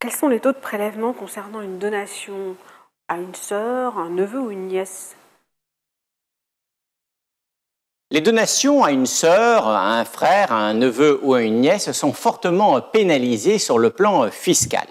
Quels sont les taux de prélèvement concernant une donation à une sœur, un neveu ou une nièce les donations à une sœur, à un frère, à un neveu ou à une nièce sont fortement pénalisées sur le plan fiscal.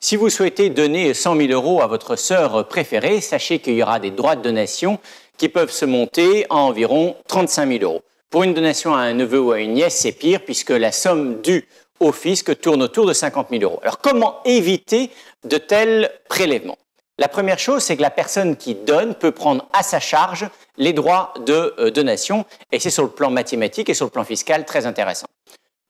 Si vous souhaitez donner 100 000 euros à votre sœur préférée, sachez qu'il y aura des droits de donation qui peuvent se monter à environ 35 000 euros. Pour une donation à un neveu ou à une nièce, c'est pire puisque la somme due au fisc tourne autour de 50 000 euros. Alors comment éviter de tels prélèvements La première chose, c'est que la personne qui donne peut prendre à sa charge les droits de euh, donation, et c'est sur le plan mathématique et sur le plan fiscal très intéressant.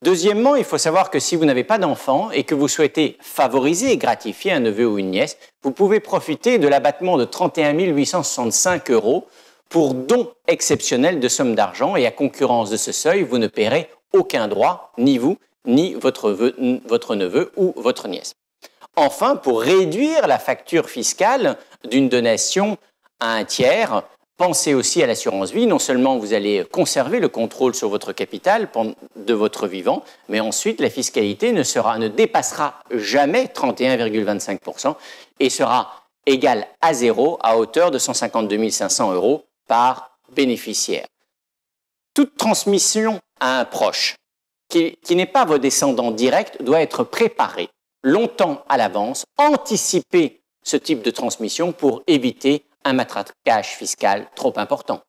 Deuxièmement, il faut savoir que si vous n'avez pas d'enfant et que vous souhaitez favoriser et gratifier un neveu ou une nièce, vous pouvez profiter de l'abattement de 31 865 euros pour don exceptionnel de somme d'argent et à concurrence de ce seuil, vous ne paierez aucun droit, ni vous, ni votre, votre neveu ou votre nièce. Enfin, pour réduire la facture fiscale d'une donation à un tiers, pensez aussi à l'assurance vie. Non seulement vous allez conserver le contrôle sur votre capital de votre vivant, mais ensuite la fiscalité ne, ne dépassera jamais 31,25% et sera égale à zéro à hauteur de 152 500 euros par bénéficiaire. Toute transmission à un proche, qui, n'est pas vos descendants directs doit être préparée longtemps à l'avance, anticiper ce type de transmission pour éviter un matraquage fiscal trop important.